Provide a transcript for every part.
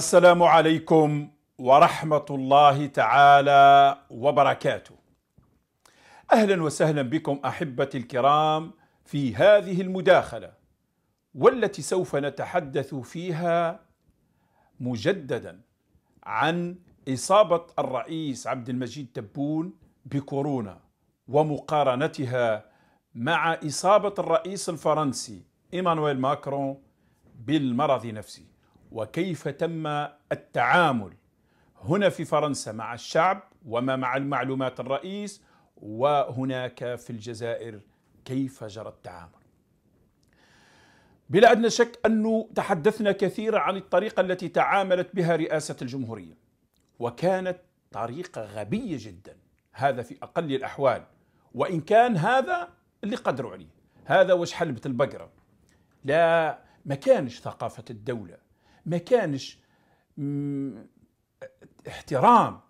السلام عليكم ورحمه الله تعالى وبركاته اهلا وسهلا بكم احبتي الكرام في هذه المداخله والتي سوف نتحدث فيها مجددا عن اصابه الرئيس عبد المجيد تبون بكورونا ومقارنتها مع اصابه الرئيس الفرنسي ايمانويل ماكرون بالمرض نفسه وكيف تم التعامل هنا في فرنسا مع الشعب وما مع المعلومات الرئيس وهناك في الجزائر كيف جرى التعامل بلا أدنى شك أنه تحدثنا كثيرا عن الطريقة التي تعاملت بها رئاسة الجمهورية وكانت طريقة غبية جدا هذا في أقل الأحوال وإن كان هذا اللي قدروا عليه هذا وش حلبة البقرة لا ما كانش ثقافة الدولة ما كانش احترام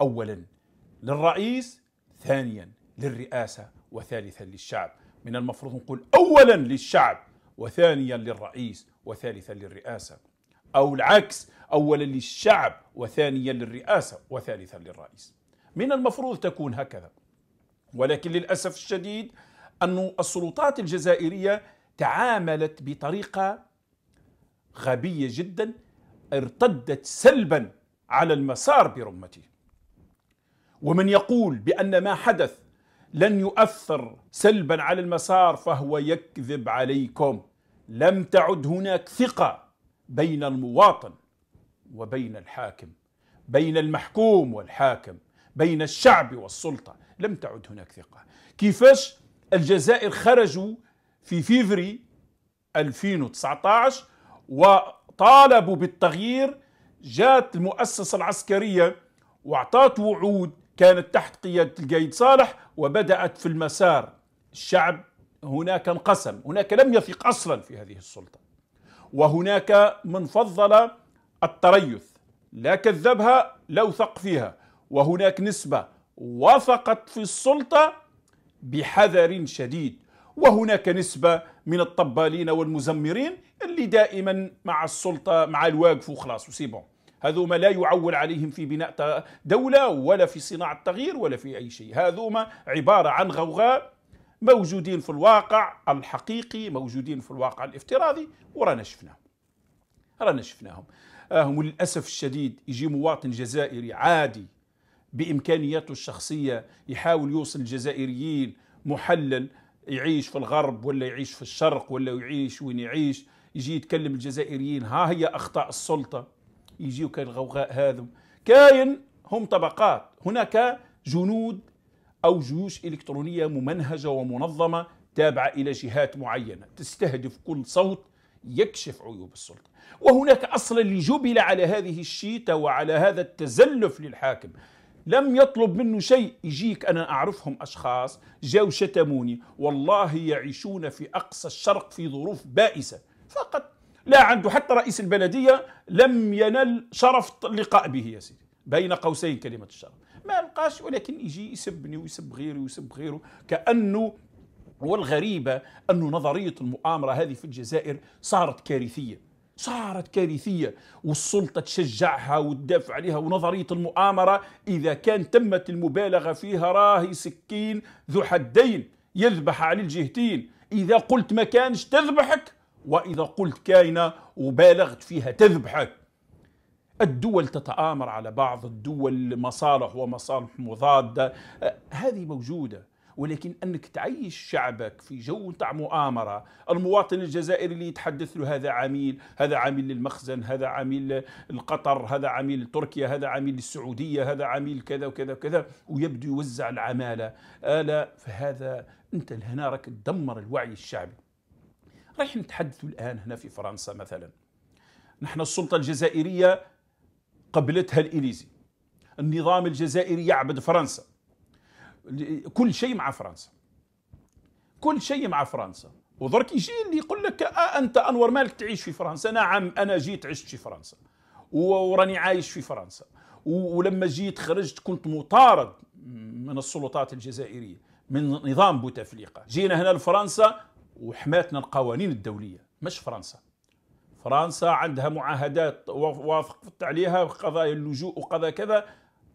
اولا للرئيس ثانيا للرئاسه وثالثا للشعب من المفروض نقول اولا للشعب وثانيا للرئيس وثالثا للرئاسه او العكس اولا للشعب وثانيا للرئاسه وثالثا للرئيس من المفروض تكون هكذا ولكن للاسف الشديد ان السلطات الجزائريه تعاملت بطريقه غبية جدا ارتدت سلبا على المسار برمته ومن يقول بأن ما حدث لن يؤثر سلبا على المسار فهو يكذب عليكم لم تعد هناك ثقة بين المواطن وبين الحاكم بين المحكوم والحاكم بين الشعب والسلطة لم تعد هناك ثقة كيفاش الجزائر خرجوا في فيفري 2019 وطالبوا بالتغيير جات المؤسسة العسكرية واعطت وعود كانت تحت قيادة القايد صالح وبدأت في المسار الشعب هناك انقسم هناك لم يثق أصلا في هذه السلطة وهناك من فضل التريث لا كذبها لو ثق فيها وهناك نسبة وثقت في السلطة بحذر شديد وهناك نسبة من الطبالين والمزمرين اللي دائما مع السلطه مع الواقف وخلاص وسي بون هذوما لا يعول عليهم في بناء دولة ولا في صناعة التغيير ولا في أي شيء هذوما عبارة عن غوغاء موجودين في الواقع الحقيقي موجودين في الواقع الافتراضي ورانا شفناهم رانا شفناهم آه، هم للأسف الشديد يجي مواطن جزائري عادي بإمكانياته الشخصية يحاول يوصل الجزائريين محلل يعيش في الغرب ولا يعيش في الشرق ولا يعيش وين يعيش يجي يتكلم الجزائريين ها هي اخطاء السلطه يجيو كاين الغوغاء هذا كاين هم طبقات هناك جنود او جيوش الكترونيه ممنهجه ومنظمه تابعه الى جهات معينه تستهدف كل صوت يكشف عيوب السلطه وهناك اصلا اللي جبل على هذه الشيته وعلى هذا التزلف للحاكم لم يطلب منه شيء يجيك أنا أعرفهم أشخاص جاوا شتموني والله يعيشون في أقصى الشرق في ظروف بائسة فقط لا عنده حتى رئيس البلدية لم ينل شرف اللقاء به يا سيدي بين قوسين كلمة الشرف ما لقاش ولكن يجي يسبني ويسب غيري ويسب غيره كأنه والغريبة أنه نظرية المؤامرة هذه في الجزائر صارت كارثية صارت كارثية والسلطة تشجعها وتدافع عليها ونظرية المؤامرة إذا كان تمت المبالغة فيها راهي سكين ذو حدين يذبح على الجهتين إذا قلت ما كانش تذبحك وإذا قلت كائنة وبالغت فيها تذبحك الدول تتآمر على بعض الدول مصالح ومصالح مضادة أه، هذه موجودة ولكن أنك تعيش شعبك في جو تاع مؤامرة المواطن الجزائري اللي يتحدث له هذا عميل هذا عميل للمخزن هذا عميل لقطر هذا عميل لتركيا هذا عميل للسعودية هذا عميل كذا وكذا وكذا ويبدو يوزع العمالة ألا أه، فهذا أنت هنا راك تدمر الوعي الشعبي رايحين نتحدثوا الآن هنا في فرنسا مثلا نحن السلطة الجزائرية قبلتها الإليزي النظام الجزائري يعبد فرنسا كل شيء مع فرنسا كل شيء مع فرنسا وضرك يجي اللي يقول لك آه انت انور مالك تعيش في فرنسا نعم انا جيت عشت في فرنسا وراني عايش في فرنسا ولما جيت خرجت كنت مطارد من السلطات الجزائريه من نظام بوتفليقه جينا هنا لفرنسا وحماتنا القوانين الدولية مش فرنسا فرنسا عندها معاهدات وافقت عليها قضايا اللجوء وقضايا كذا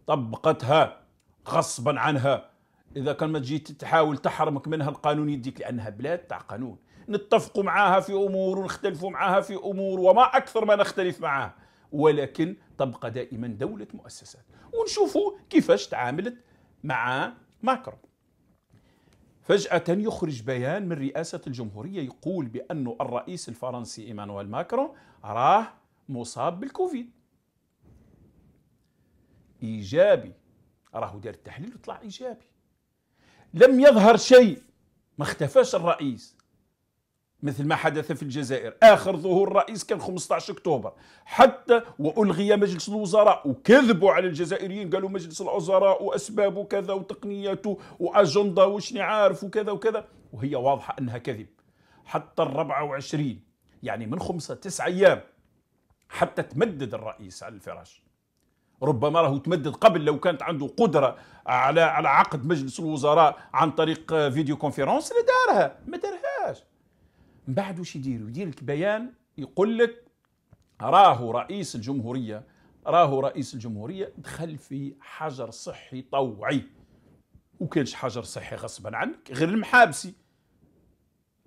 طبقتها غصبا عنها اذا كان ما تجي تحاول تحرمك منها القانون يديك لانها بلاد تاع قانون نتفقوا معاها في امور ونختلفوا معاها في امور وما اكثر ما نختلف معاها ولكن تبقى دائما دوله مؤسسات ونشوفوا كيفاش تعاملت مع ماكرون فجأة يخرج بيان من رئاسة الجمهورية يقول بأن الرئيس الفرنسي إيمانويل ماكرون راه مصاب بالكوفيد إيجابي راهو دار التحليل وطلع إيجابي لم يظهر شيء ما اختفاش الرئيس مثل ما حدث في الجزائر آخر ظهور رئيس كان 15 أكتوبر حتى وألغي مجلس الوزراء وكذبوا على الجزائريين قالوا مجلس الوزراء وأسبابه كذا وتقنيته وأجندة وشني عارف وكذا وكذا وهي واضحة أنها كذب حتى ال 24 يعني من خمسة تسعة أيام حتى تمدد الرئيس على الفراش ربما راهو تمدد قبل لو كانت عنده قدره على على عقد مجلس الوزراء عن طريق فيديو كونفرنس لدارها ما دارها من بعد واش يدير يدير لك بيان يقول لك راهو رئيس الجمهوريه راهو رئيس الجمهوريه دخل في حجر صحي طوعي وكانش حجر صحي غصبا عنك غير المحابسي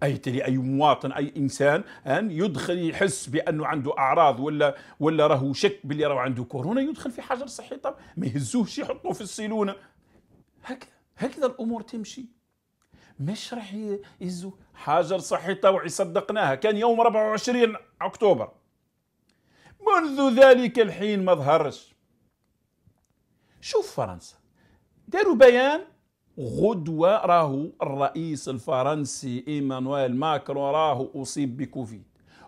اي تلي اي مواطن اي انسان أن يدخل يحس بانه عنده اعراض ولا ولا راهو شك باللي راهو عنده كورونا يدخل في حجر صحي طب ما يهزوهش يحطوه في السيلونه هكذا هكذا الامور تمشي مش رح يزو حجر صحي طوعي صدقناها كان يوم 24 أكتوبر منذ ذلك الحين ما ظهرش شوف فرنسا داروا بيان غدوة راهو الرئيس الفرنسي إيمانويل ماكرون راهو أصيب بكوفيد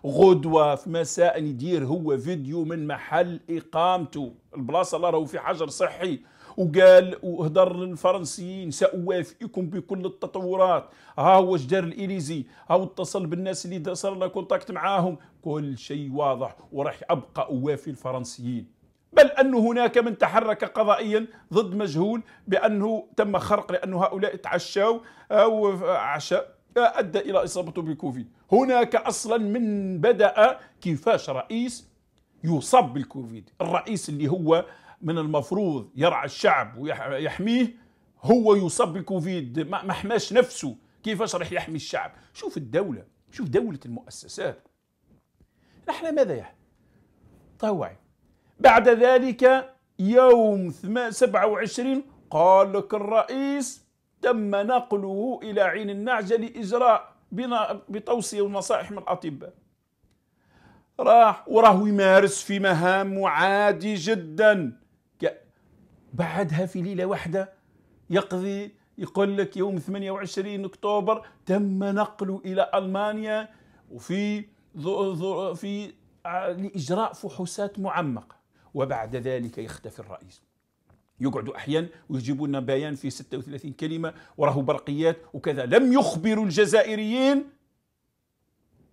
غدوة في مساء يدير هو فيديو من محل إقامته البلاصة اللي راهو في حجر صحي وقال وهدر للفرنسيين سأوافئكم بكل التطورات ها هو جدار الإليزي ها هو اتصل بالناس اللي صار له كونتاكت معاهم كل شيء واضح وراح أبقى أوافي الفرنسيين بل أن هناك من تحرك قضائيا ضد مجهول بأنه تم خرق لأن هؤلاء تعشوا أو آه، عشاء آه، أدى إلى إصابته بالكوفيد هناك أصلا من بدأ كيفاش رئيس يصاب بالكوفيد الرئيس اللي هو من المفروض يرعى الشعب ويحميه هو يصب بكوفيد ما حماش نفسه كيفاش راح يحمي الشعب شوف الدولة شوف دولة المؤسسات نحن ماذا يا طوعي بعد ذلك يوم 27 قال لك الرئيس تم نقله إلى عين النعجة لإجراء بتوصية ونصائح من الأطباء راح وراه يمارس في مهام عادي جدا بعدها في ليله واحده يقضي يقول لك يوم 28 اكتوبر تم نقله الى المانيا وفي ذو ذو في لاجراء فحوصات معمقه وبعد ذلك يختفي الرئيس يقعدوا احيانا ويجيبوا لنا بيان في 36 كلمه وراه برقيات وكذا لم يخبروا الجزائريين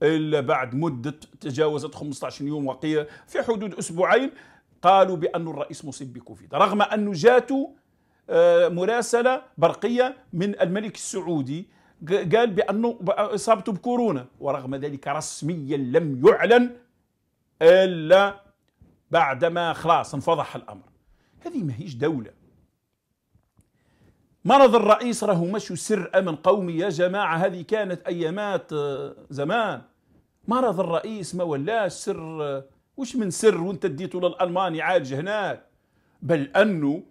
الا بعد مده تجاوزت 15 يوم وقيل في حدود اسبوعين قالوا بأن الرئيس مصيب بكوفيد رغم أنه جاته آه، مراسلة برقية من الملك السعودي قال بأنه إصابته بكورونا ورغم ذلك رسميا لم يعلن إلا بعدما خلاص انفضح الأمر هذه ما هيش دولة مرض الرئيس راهو مشوا سر أمن قومي يا جماعة هذه كانت أيامات آه، زمان مرض الرئيس ما ولاش سر آه، وش من سر وانت اديته للالمان يعالج هناك بل انه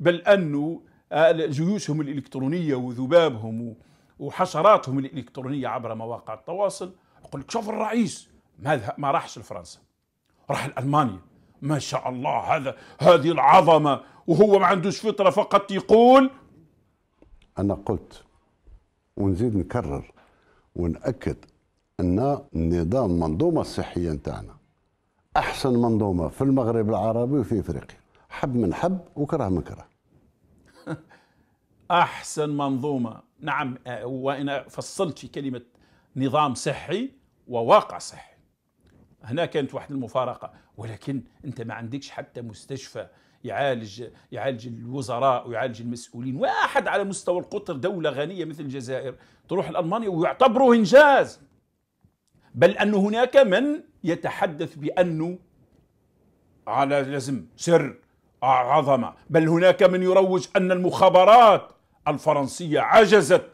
بل انه آه، جيوشهم الالكترونيه وذبابهم وحشراتهم الالكترونيه عبر مواقع التواصل يقول لك شوف الرئيس ما ما راحش لفرنسا راح لالمانيا ما شاء الله هذا هذه العظمه وهو ما عندوش فطره فقط يقول انا قلت ونزيد نكرر ونأكد ان النظام المنظومه الصحيه نتاعنا احسن منظومه في المغرب العربي وفي افريقيا حب من حب وكره من كره احسن منظومه نعم وانا فصلت في كلمه نظام صحي وواقع صحي هنا كانت واحد المفارقه ولكن انت ما عندكش حتى مستشفى يعالج يعالج الوزراء ويعالج المسؤولين واحد على مستوى القطر دوله غنيه مثل الجزائر تروح لالمانيا ويعتبروا انجاز بل أن هناك من يتحدث بأنه على لازم سر عظمة بل هناك من يروج أن المخابرات الفرنسية عجزت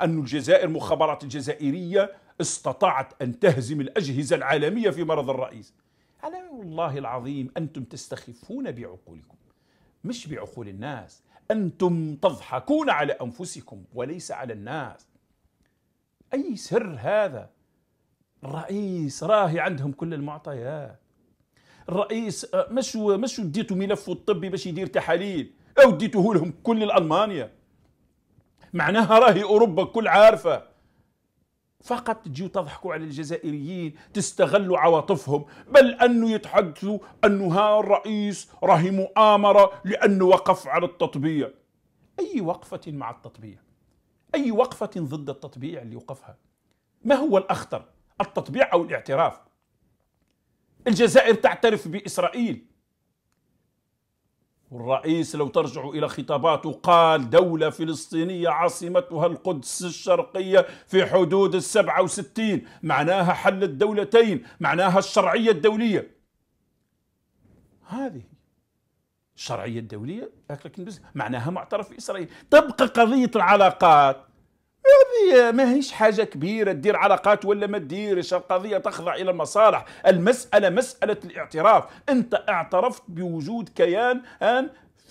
أن الجزائر مخابرات الجزائرية استطاعت أن تهزم الأجهزة العالمية في مرض الرئيس على والله العظيم أنتم تستخفون بعقولكم مش بعقول الناس أنتم تضحكون على أنفسكم وليس على الناس أي سر هذا الرئيس راهي عندهم كل المعطيات الرئيس مش آه، مش ديتو ملفه الطبي باش يدير تحاليل او اديته لهم كل المانيا معناها راهي اوروبا كل عارفه فقط تجيو تضحكوا على الجزائريين تستغلوا عواطفهم بل انه يتحدثوا انه ها الرئيس راهي مؤامره لانه وقف على التطبيع اي وقفه مع التطبيع اي وقفه ضد التطبيع اللي وقفها ما هو الاخطر التطبيع أو الاعتراف الجزائر تعترف بإسرائيل والرئيس لو ترجع إلى خطاباته قال دولة فلسطينية عاصمتها القدس الشرقية في حدود السبعة وستين معناها حل الدولتين معناها الشرعية الدولية هذه الشرعية الدولية معناها معترف بإسرائيل تبقى قضية العلاقات يعني ما ماهيش حاجة كبيرة تدير علاقات ولا ما تديرش القضية تخضع إلى المصالح المسألة مسألة الاعتراف أنت اعترفت بوجود كيان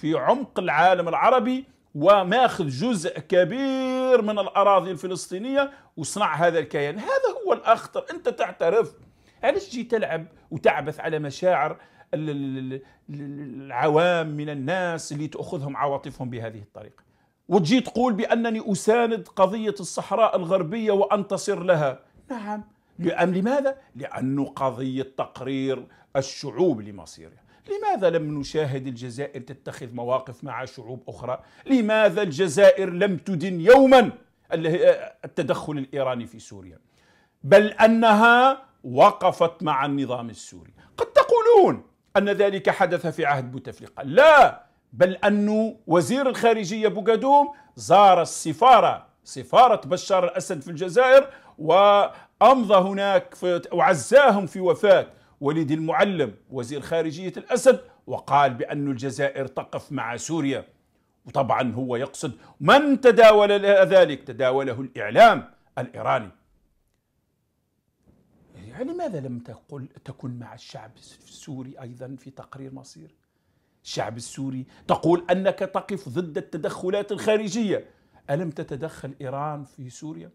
في عمق العالم العربي وماخذ جزء كبير من الأراضي الفلسطينية وصنع هذا الكيان هذا هو الأخطر أنت تعترف علاش تجي تلعب وتعبث على مشاعر العوام من الناس اللي تأخذهم عواطفهم بهذه الطريقة وتجي تقول بأنني أساند قضية الصحراء الغربية وأنتصر لها نعم لأن لماذا؟ لأنه قضية تقرير الشعوب لمصيرها لماذا لم نشاهد الجزائر تتخذ مواقف مع شعوب أخرى؟ لماذا الجزائر لم تدن يوما التدخل الإيراني في سوريا؟ بل أنها وقفت مع النظام السوري قد تقولون أن ذلك حدث في عهد بوتفليقة لا بل أنه وزير الخارجية بوغادوم زار السفارة سفارة بشار الأسد في الجزائر وأمضى هناك وعزاهم في وفاة وليد المعلم وزير خارجية الأسد وقال بأن الجزائر تقف مع سوريا وطبعا هو يقصد من تداول ذلك تداوله الإعلام الإيراني يعني لماذا لم تقل تكن مع الشعب السوري أيضا في تقرير مصير الشعب السوري تقول أنك تقف ضد التدخلات الخارجية ألم تتدخل إيران في سوريا؟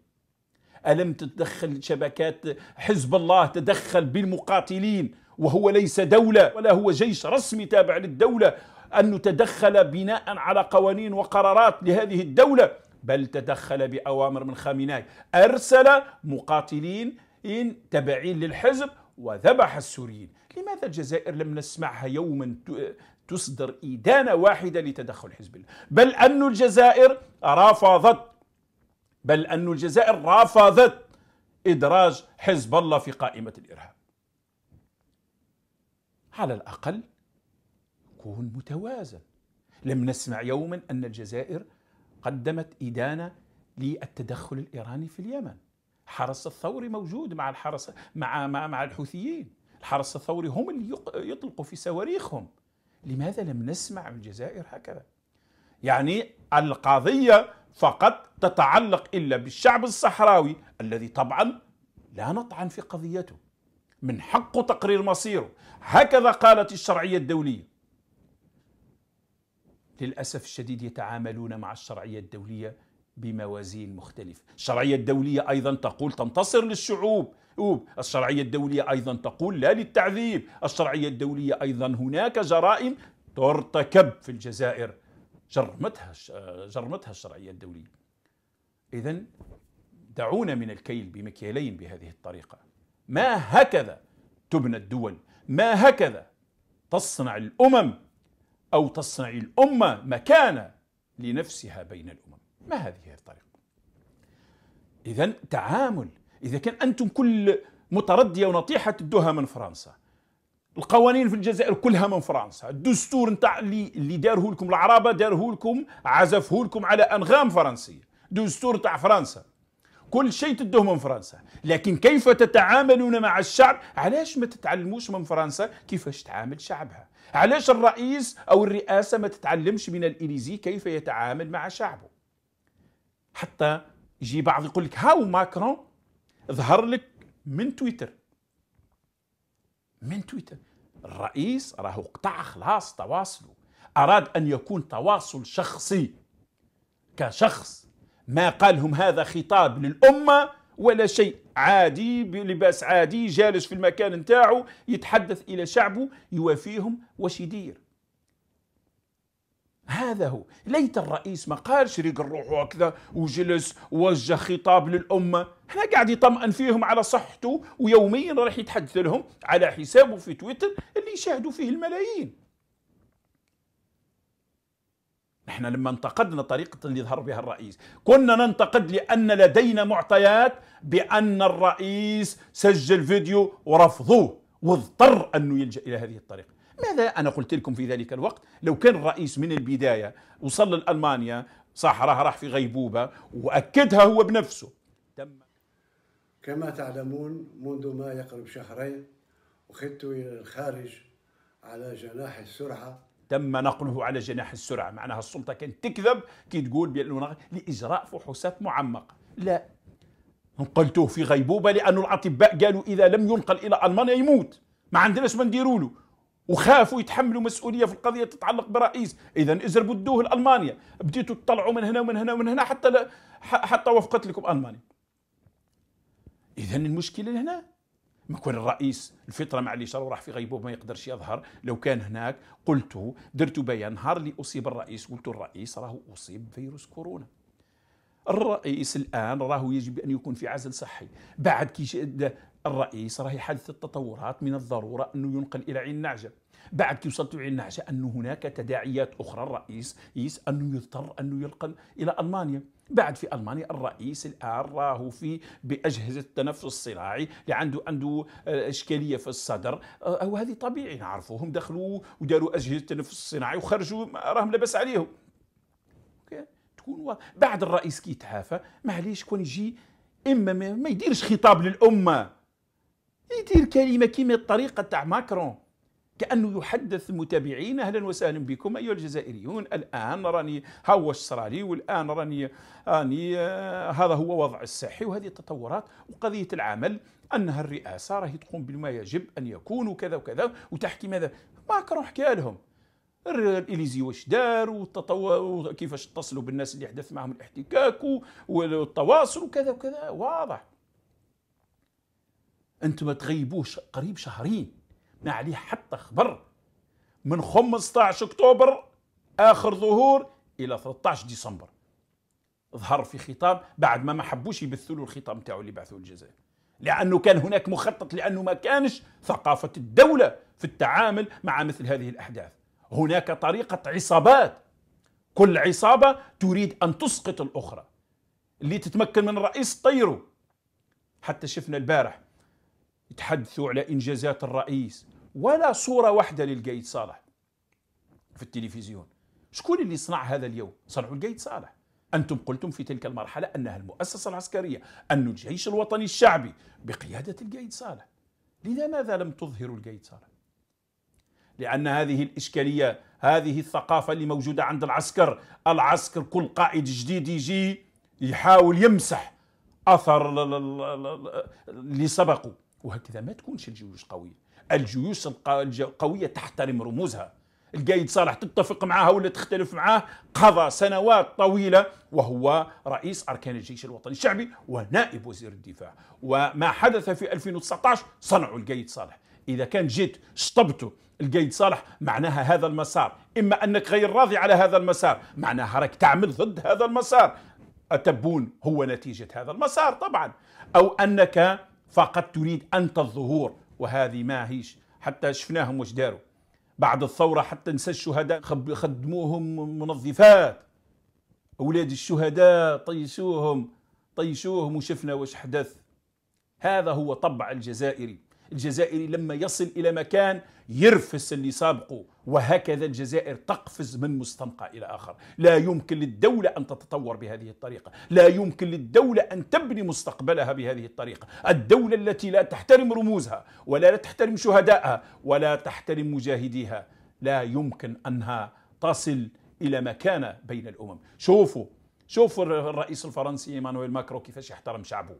ألم تتدخل شبكات حزب الله تدخل بالمقاتلين وهو ليس دولة ولا هو جيش رسمي تابع للدولة أن نتدخل بناء على قوانين وقرارات لهذه الدولة بل تدخل بأوامر من خامناي أرسل مقاتلين تبعين للحزب وذبح السوريين لماذا الجزائر لم نسمعها يوما تصدر إدانة واحدة لتدخل حزب الله بل أن الجزائر رافضت بل أن الجزائر رافضت إدراج حزب الله في قائمة الإرهاب على الأقل كون متوازن لم نسمع يوما أن الجزائر قدمت إدانة للتدخل الإيراني في اليمن حرس الثوري موجود مع الحرس مع مع, مع الحوثيين الحرس الثوري هم اللي يطلقوا في صواريخهم لماذا لم نسمع الجزائر هكذا يعني القضية فقط تتعلق إلا بالشعب الصحراوي الذي طبعا لا نطعن في قضيته من حقه تقرير مصيره هكذا قالت الشرعية الدولية للأسف الشديد يتعاملون مع الشرعية الدولية بموازين مختلفة الشرعية الدولية أيضا تقول تنتصر للشعوب الشرعية الدولية أيضا تقول لا للتعذيب الشرعية الدولية أيضا هناك جرائم ترتكب في الجزائر جرمتها جرمتها الشرعية الدولية إذا دعونا من الكيل بمكيالين بهذه الطريقة ما هكذا تبنى الدول ما هكذا تصنع الأمم أو تصنع الأمة مكانة لنفسها بين الأمم ما هذه الطريقة إذا تعامل إذا كان أنتم كل متردية ونطيحة تدوها من فرنسا القوانين في الجزائر كلها من فرنسا الدستور نتاع اللي اللي داره لكم العرابه داره لكم عزفه لكم على انغام فرنسيه دستور تاع فرنسا كل شيء تدوه من فرنسا لكن كيف تتعاملون مع الشعب علاش ما تتعلموش من فرنسا كيفاش تعامل شعبها علاش الرئيس او الرئاسه ما تتعلمش من الاليزي كيف يتعامل مع شعبه حتى يجي بعض يقول لك هاو ماكرون ظهر لك من تويتر من تويتر الرئيس راهو قطع خلاص تواصله أراد أن يكون تواصل شخصي كشخص ما قالهم هذا خطاب للأمة ولا شيء عادي بلباس عادي جالس في المكان نتاعو يتحدث إلى شعبه يوافيهم واش يدير هذا هو ليت الرئيس ما قالش ريق الروح وكذا وجلس ووجه خطاب للأمة هنا قاعد يطمئن فيهم على صحته ويوميا راح يتحدث لهم على حسابه في تويتر اللي يشاهدوا فيه الملايين نحن لما انتقدنا طريقة اللي ظهر بها الرئيس كنا ننتقد لأن لدينا معطيات بأن الرئيس سجل فيديو ورفضوه واضطر أنه يلجأ إلى هذه الطريقة ماذا أنا قلت لكم في ذلك الوقت لو كان الرئيس من البداية وصل لألمانيا صح راه راح في غيبوبة وأكدها هو بنفسه تم كما تعلمون منذ ما يقرب شهرين أخذت إلى الخارج على جناح السرعة تم نقله على جناح السرعة معناها السلطة كانت تكذب كي تقول بأنه لإجراء فحوصات معمقة لا نقلته في غيبوبة لأن الأطباء قالوا إذا لم ينقل إلى ألمانيا يموت ما عندناش ما نديروا له وخافوا يتحملوا مسؤوليه في القضيه تتعلق برئيس اذا ازربوا الدوه لالمانيا بديتوا تطلعوا من هنا ومن هنا ومن هنا حتى ل... حتى وفقت لكم المانيا اذا المشكله هنا ما كان الرئيس الفتره معليش راح في غيبوبه ما يقدرش يظهر لو كان هناك قلت درت بيان نهار اللي اصيب الرئيس قلت الرئيس راه اصيب فيروس كورونا الرئيس الان راه يجب ان يكون في عزل صحي بعد كي الرئيس راه يحدث التطورات من الضروره انه ينقل الى عين نعجه بعد كي وصلت عين نعجه انه هناك تداعيات اخرى الرئيس يس انه يضطر انه ينقل الى المانيا بعد في المانيا الرئيس الان راهو في باجهزه التنفس الصناعي اللي عنده عنده آه، اشكاليه في الصدر آه، آه، وهذه طبيعي نعرفوهم دخلوا وداروا اجهزه التنفس الصناعي وخرجوا راهم لبس عليهم تكون بعد الرئيس كي معليش كون يجي اما ما يديرش خطاب للامه يدير كلمة كما الطريقة تاع ماكرون كأنه يحدث متابعين أهلا وسهلا بكم أيها الجزائريون الآن راني ها هو صرالي والآن راني راني آه، هذا هو وضع الصحي وهذه التطورات وقضية العمل أنها الرئاسة راهي تقوم بما يجب أن يكون وكذا وكذا وتحكي ماذا ماكرون حكى لهم الاليزي واش دار وكيفاش اتصلوا بالناس اللي حدث معهم الاحتكاك والتواصل وكذا وكذا واضح انتم تغيبوش قريب شهرين ما عليه حتى خبر من 15 اكتوبر اخر ظهور الى 13 ديسمبر ظهر في خطاب بعد ما ما حبوش يبثوا له الخطاب نتاعو اللي بعثوه الجزائر لانه كان هناك مخطط لانه ما كانش ثقافه الدوله في التعامل مع مثل هذه الاحداث هناك طريقه عصابات كل عصابه تريد ان تسقط الاخرى اللي تتمكن من الرئيس طيره حتى شفنا البارح يتحدثوا على انجازات الرئيس ولا صوره واحده للقايد صالح في التلفزيون شكون اللي صنع هذا اليوم صنعوا القايد صالح انتم قلتم في تلك المرحله انها المؤسسه العسكريه ان الجيش الوطني الشعبي بقياده القايد صالح لذا ماذا لم تظهروا القايد صالح لأن هذه الإشكالية هذه الثقافة اللي موجودة عند العسكر العسكر كل قائد جديد يجي يحاول يمسح أثر اللي سبقوا وهكذا ما تكونش الجيوش قوية الجيوش القوية تحترم رموزها القايد صالح تتفق معها ولا تختلف معاه قضى سنوات طويلة وهو رئيس أركان الجيش الوطني الشعبي ونائب وزير الدفاع وما حدث في 2019 صنعوا القايد صالح إذا كان جيت شطبته القايد صالح معناها هذا المسار إما أنك غير راضي على هذا المسار معناها راك تعمل ضد هذا المسار التبون هو نتيجة هذا المسار طبعا أو أنك فقط تريد أنت الظهور وهذه ما هيش حتى شفناهم واش داروا بعد الثورة حتى نسى الشهداء خدموهم منظفات أولاد الشهداء طيشوهم طيشوهم وشفنا واش حدث هذا هو طبع الجزائري الجزائري لما يصل إلى مكان يرفس اللي سابقه وهكذا الجزائر تقفز من مستنقع إلى آخر لا يمكن للدولة أن تتطور بهذه الطريقة لا يمكن للدولة أن تبني مستقبلها بهذه الطريقة الدولة التي لا تحترم رموزها ولا تحترم شهدائها ولا تحترم مجاهديها لا يمكن أنها تصل إلى مكانة بين الأمم شوفوا شوفوا الرئيس الفرنسي ايمانويل ماكرو كيفاش يحترم شعبه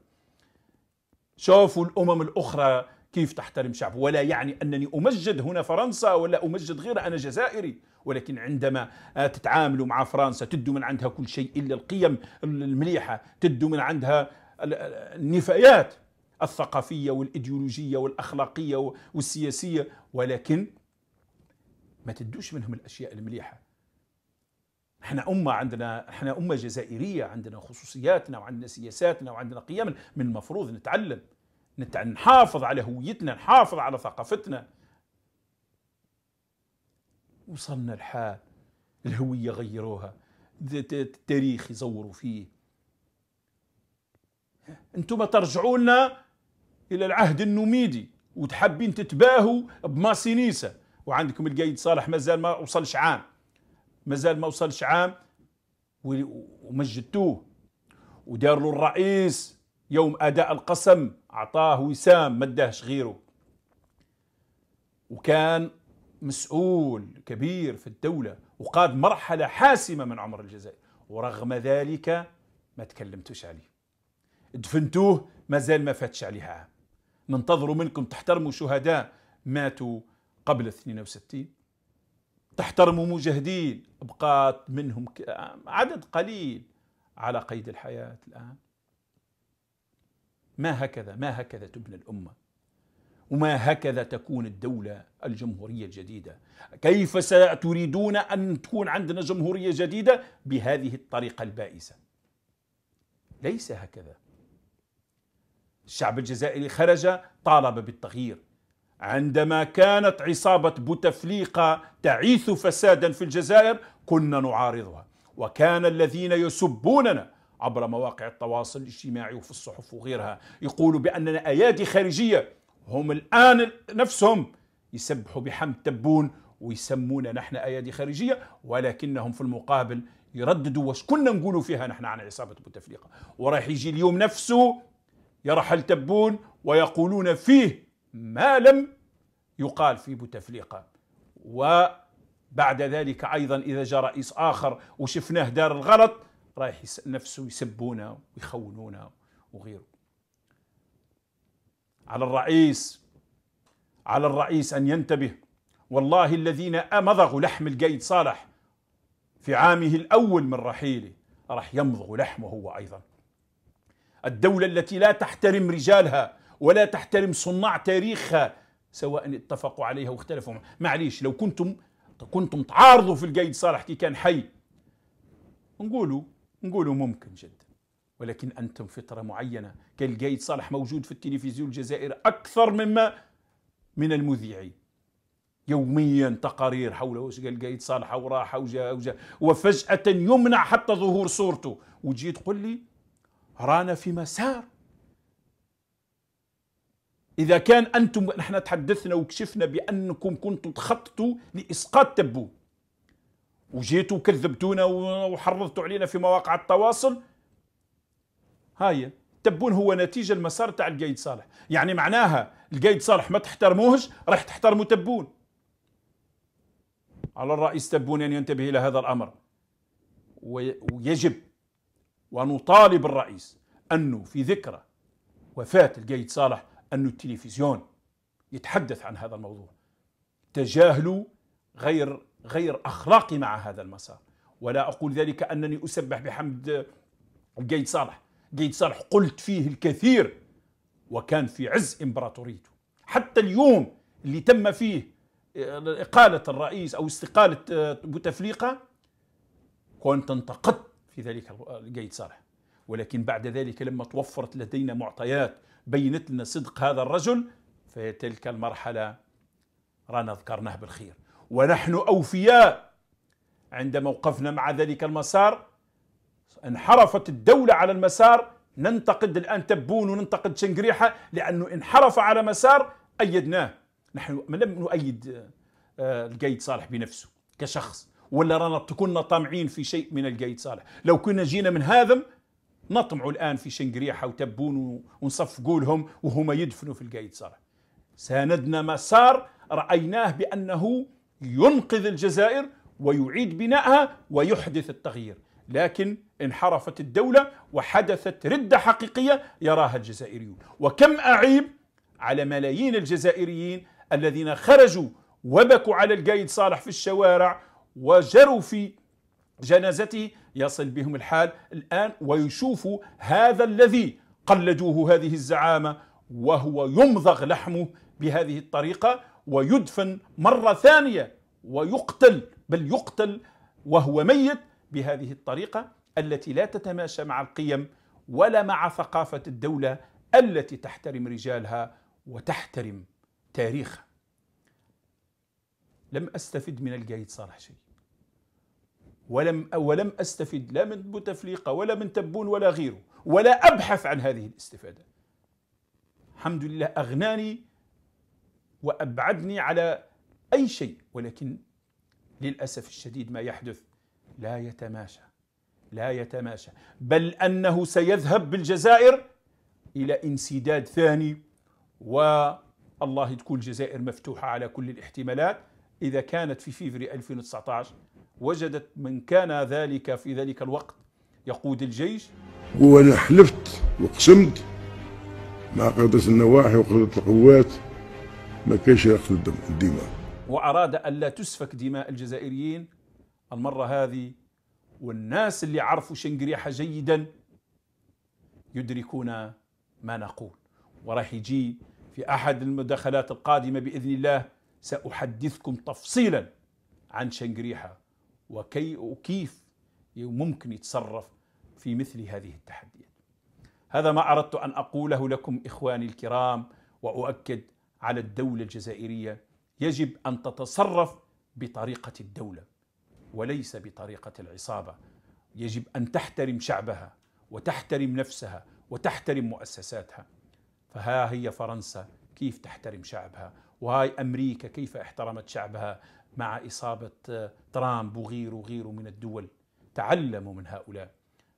شوفوا الامم الاخرى كيف تحترم شعب ولا يعني أنني أمجد هنا فرنسا ولا أمجد غيرها أنا جزائري ولكن عندما آه، تتعاملوا مع فرنسا تدوا من عندها كل شيء إلا القيم المليحة تدوا من عندها النفايات الثقافية والإيديولوجية والأخلاقية والسياسية ولكن ما تدوش منهم الأشياء المليحة احنا أمة عندنا احنا أمة جزائرية عندنا خصوصياتنا وعندنا سياساتنا وعندنا قيمنا من المفروض نتعلم نحافظ على هويتنا نحافظ على ثقافتنا وصلنا الحال الهوية غيروها التاريخ يزوروا فيه انتم ترجعوا لنا الى العهد النوميدي وتحبين تتباهوا بماسينيسا وعندكم القايد صالح مازال ما وصلش عام مازال ما وصلش عام ومجدتوه ودار له الرئيس يوم اداء القسم اعطاه وسام ما اداهش غيره وكان مسؤول كبير في الدوله وقاد مرحله حاسمه من عمر الجزائر ورغم ذلك ما تكلمتوش عليه دفنتوه مازال ما فاتش عليها ننتظروا منكم تحترموا شهداء ماتوا قبل 62 تحترموا مجاهدين بقات منهم عدد قليل على قيد الحياة الآن ما هكذا ما هكذا تبنى الامه وما هكذا تكون الدوله الجمهوريه الجديده كيف ستريدون ان تكون عندنا جمهوريه جديده بهذه الطريقه البائسه ليس هكذا الشعب الجزائري خرج طالب بالتغيير عندما كانت عصابة بوتفليقة تعيث فسادا في الجزائر كنا نعارضها وكان الذين يسبوننا عبر مواقع التواصل الاجتماعي وفي الصحف وغيرها يقولوا بأننا أيادي خارجية هم الآن نفسهم يسبحوا بحمد تبون ويسمونا نحن أيادي خارجية ولكنهم في المقابل يرددوا واش كنا نقولوا فيها نحن عن عصابة بوتفليقة وراح يجي اليوم نفسه يرحل تبون ويقولون فيه ما لم يقال في بوتفليقة وبعد ذلك أيضا إذا جاء رئيس آخر وشفناه دار الغلط رايح يس... نفسه يسبونا ويخونونا وغيره على الرئيس على الرئيس أن ينتبه والله الذين مضغوا لحم القيد صالح في عامه الأول من رحيله راح يمضغ لحمه هو أيضا الدولة التي لا تحترم رجالها ولا تحترم صناع تاريخها سواء اتفقوا عليها واختلفوا معليش لو كنتم كنتم تعارضوا في القيد صالح كي كان حي نقولوا نقولوا ممكن جدا ولكن أنتم فطرة معينة كالجيد صالح موجود في التلفزيون الجزائري أكثر مما من المذيعين يوميا تقارير حول واش قال قايد صالح وراح وجا وجا وفجأة يمنع حتى ظهور صورته وتجي تقول لي رانا في مسار إذا كان أنتم نحن تحدثنا وكشفنا بأنكم كنتم تخططوا لإسقاط تبوك وجيتوا وكذبتونا وحرضتوا علينا في مواقع التواصل هاي تبون هو نتيجه المسار تاع القايد صالح يعني معناها القايد صالح ما تحترموهش راح تحترموا تبون على الرئيس تبون ان ينتبه الى هذا الامر ويجب ونطالب الرئيس انه في ذكرى وفاه القايد صالح انه التلفزيون يتحدث عن هذا الموضوع تجاهلوا غير غير أخلاقي مع هذا المسار ولا أقول ذلك أنني أسبح بحمد قيد صالح قيد صالح قلت فيه الكثير وكان في عز إمبراطوريته حتى اليوم اللي تم فيه آه، إقالة الرئيس أو استقالة آه، بوتفليقة كنت انتقدت في ذلك قيد آه، صالح ولكن بعد ذلك لما توفرت لدينا معطيات بينت لنا صدق هذا الرجل فتلك المرحلة رانا ذكرناه بالخير ونحن أوفياء عندما وقفنا مع ذلك المسار انحرفت الدولة على المسار ننتقد الآن تبون وننتقد شنقريحة لأنه انحرف على مسار أيدناه نحن لم نؤيد آه، القايد صالح بنفسه كشخص ولا رانا كنا طامعين في شيء من القايد صالح لو كنا جينا من هذا نطمعوا الآن في شنقريحة وتبون ونصفقوا لهم وهما يدفنوا في القايد صالح ساندنا مسار رأيناه بأنه ينقذ الجزائر ويعيد بنائها ويحدث التغيير لكن انحرفت الدولة وحدثت ردة حقيقية يراها الجزائريون وكم أعيب على ملايين الجزائريين الذين خرجوا وبكوا على القايد صالح في الشوارع وجروا في جنازته يصل بهم الحال الآن ويشوفوا هذا الذي قلدوه هذه الزعامة وهو يمضغ لحمه بهذه الطريقة ويدفن مرة ثانية ويقتل بل يقتل وهو ميت بهذه الطريقة التي لا تتماشى مع القيم ولا مع ثقافة الدولة التي تحترم رجالها وتحترم تاريخها لم أستفد من القايد صالح شيء ولم ولم أستفد لا من بوتفليقة ولا من تبون ولا غيره ولا أبحث عن هذه الاستفادة الحمد لله أغناني وأبعدني على أي شيء ولكن للأسف الشديد ما يحدث لا يتماشى لا يتماشى بل أنه سيذهب بالجزائر إلى انسداد ثاني والله تكون الجزائر مفتوحة على كل الاحتمالات إذا كانت في فيفري 2019 وجدت من كان ذلك في ذلك الوقت يقود الجيش وأنا حلفت وقسمت مع قادة النواحي وقادة القوات ما كانش ياخذ الدم الدماء وأراد ألا تسفك دماء الجزائريين المرة هذه والناس اللي عرفوا شنقريحة جيدا يدركون ما نقول وراح يجي في أحد المداخلات القادمة بإذن الله سأحدثكم تفصيلا عن شنقريحة وكي وكيف ممكن يتصرف في مثل هذه التحديات هذا ما أردت أن أقوله لكم إخواني الكرام وأؤكد على الدولة الجزائرية يجب أن تتصرف بطريقة الدولة وليس بطريقة العصابة يجب أن تحترم شعبها وتحترم نفسها وتحترم مؤسساتها فها هي فرنسا كيف تحترم شعبها وهاي أمريكا كيف احترمت شعبها مع إصابة آه، ترامب وغيره وغيره من الدول تعلموا من هؤلاء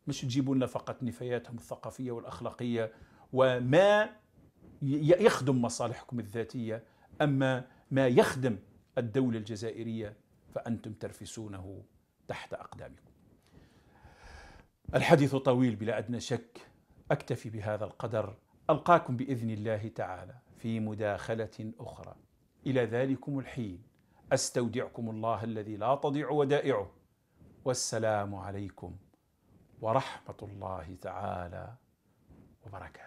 مش تجيبوا لنا فقط نفاياتهم الثقافية والأخلاقية وما يخدم مصالحكم الذاتية أما ما يخدم الدولة الجزائرية فأنتم ترفسونه تحت أقدامكم الحديث طويل بلا أدنى شك أكتفي بهذا القدر ألقاكم بإذن الله تعالى في مداخلة أخرى إلى ذلكم الحين أستودعكم الله الذي لا تضيع ودائعه والسلام عليكم ورحمة الله تعالى وبركاته